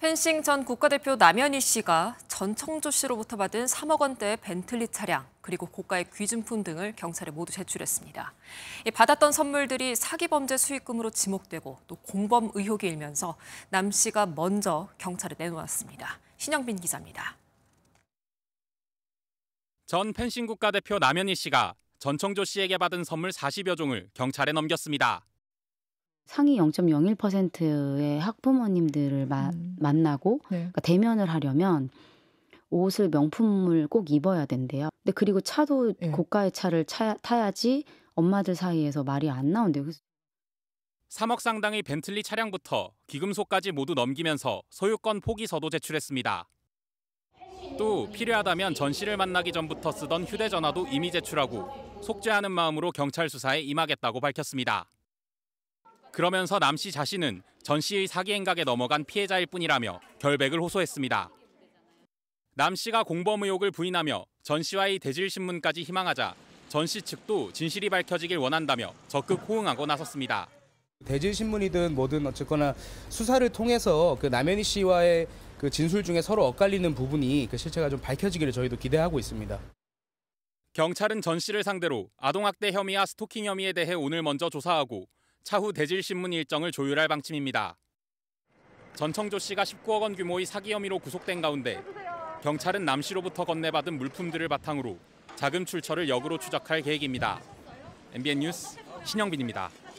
펜싱 전 국가대표 남현희 씨가 전청조 씨로부터 받은 3억 원대의 벤틀리 차량 그리고 고가의 귀중품 등을 경찰에 모두 제출했습니다. 받았던 선물들이 사기범죄 수익금으로 지목되고 또 공범 의혹이 일면서 남 씨가 먼저 경찰에 내놓았습니다. 신영빈 기자입니다. 전 펜싱 국가대표 남현희 씨가 전청조 씨에게 받은 선물 40여 종을 경찰에 넘겼습니다. 상위 0.01%의 학부모님들을 마, 음. 만나고 네. 그러니까 대면을 하려면 옷을 명품을 꼭 입어야 된대요. 근데 그리고 차도 네. 고가의 차를 차, 타야지 엄마들 사이에서 말이 안 나온대요. 그래서 3억 상당의 벤틀리 차량부터 기금속까지 모두 넘기면서 소유권 포기서도 제출했습니다. 또 필요하다면 전 씨를 만나기 전부터 쓰던 휴대전화도 이미 제출하고 속죄하는 마음으로 경찰 수사에 임하겠다고 밝혔습니다. 그러면서 남씨 자신은 전 씨의 사기 행각에 넘어간 피해자일 뿐이라며 결백을 호소했습니다. 남 씨가 공범 의혹을 부인하며 전 씨와의 대질 신문까지 희망하자 전 씨 측도 진실이 밝혀지길 원한다며 적극 호응하고 나섰습니다. 대질 신문이든 뭐든 어쨌거나 수사를 통해서 그 남현희 씨와의 그 진술 중에 서로 엇갈리는 부분이 그 실체가 좀 밝혀지기를 저희도 기대하고 있습니다. 경찰은 전 씨를 상대로 아동학대 혐의와 스토킹 혐의에 대해 오늘 먼저 조사하고 차후 대질신문 일정을 조율할 방침입니다. 전청조 씨가 19억 원 규모의 사기 혐의로 구속된 가운데 경찰은 남 씨로부터 건네받은 물품들을 바탕으로 자금 출처를 역으로 추적할 계획입니다. MBN 뉴스 신영빈입니다.